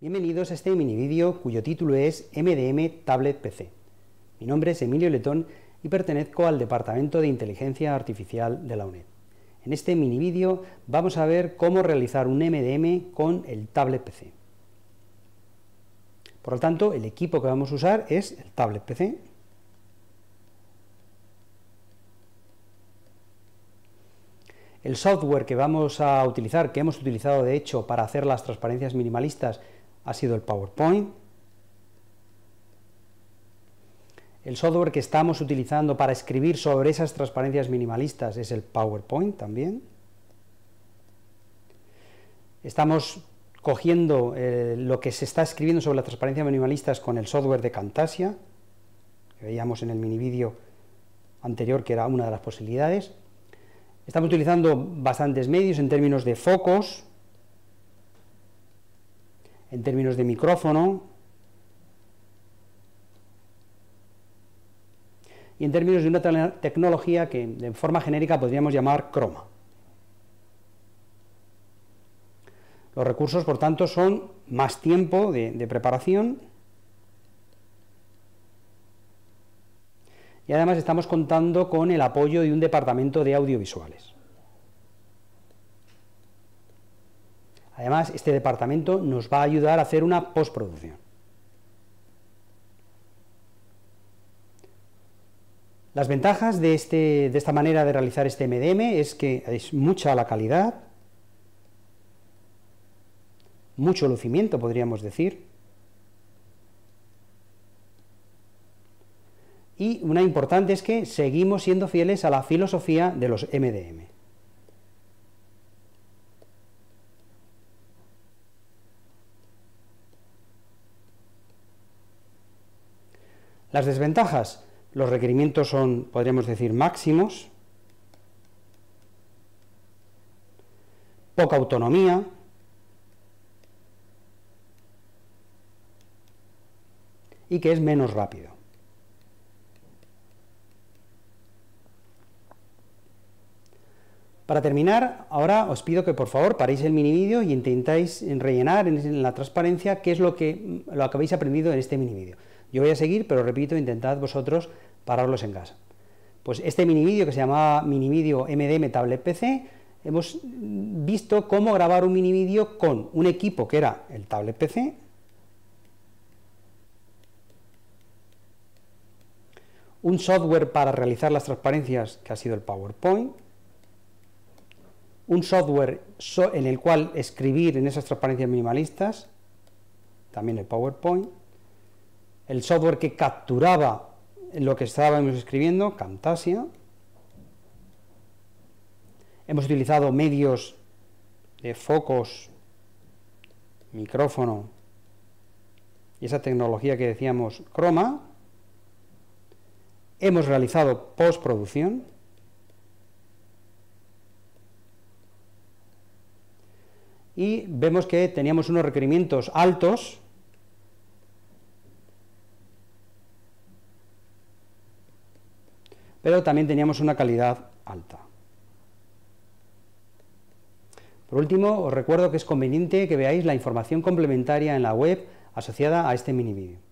Bienvenidos a este mini vídeo cuyo título es MDM Tablet PC. Mi nombre es Emilio Letón y pertenezco al Departamento de Inteligencia Artificial de la UNED. En este mini vídeo vamos a ver cómo realizar un MDM con el tablet PC. Por lo tanto, el equipo que vamos a usar es el tablet PC. El software que vamos a utilizar, que hemos utilizado de hecho para hacer las transparencias minimalistas, ha sido el PowerPoint, El software que estamos utilizando para escribir sobre esas transparencias minimalistas es el PowerPoint también. Estamos cogiendo eh, lo que se está escribiendo sobre las transparencias minimalistas con el software de Camtasia, que veíamos en el mini vídeo anterior que era una de las posibilidades. Estamos utilizando bastantes medios en términos de focos, en términos de micrófono y en términos de una tecnología que de forma genérica podríamos llamar croma. Los recursos, por tanto, son más tiempo de preparación y además estamos contando con el apoyo de un departamento de audiovisuales. Además, este departamento nos va a ayudar a hacer una postproducción. Las ventajas de, este, de esta manera de realizar este MDM es que es mucha la calidad, mucho lucimiento, podríamos decir, y una importante es que seguimos siendo fieles a la filosofía de los MDM. Las desventajas, los requerimientos son, podríamos decir, máximos, poca autonomía, y que es menos rápido. Para terminar, ahora os pido que por favor paréis el mini vídeo y intentáis rellenar en la transparencia qué es lo que, lo que habéis aprendido en este mini vídeo. Yo voy a seguir, pero repito, intentad vosotros pararlos en casa. Pues este mini vídeo que se llamaba mini vídeo MDM Tablet PC, hemos visto cómo grabar un mini vídeo con un equipo que era el tablet PC, un software para realizar las transparencias que ha sido el PowerPoint, un software en el cual escribir en esas transparencias minimalistas, también el PowerPoint, el software que capturaba lo que estábamos escribiendo, Camtasia. Hemos utilizado medios de focos, micrófono y esa tecnología que decíamos croma. Hemos realizado postproducción. Y vemos que teníamos unos requerimientos altos pero también teníamos una calidad alta. Por último, os recuerdo que es conveniente que veáis la información complementaria en la web asociada a este mini vídeo.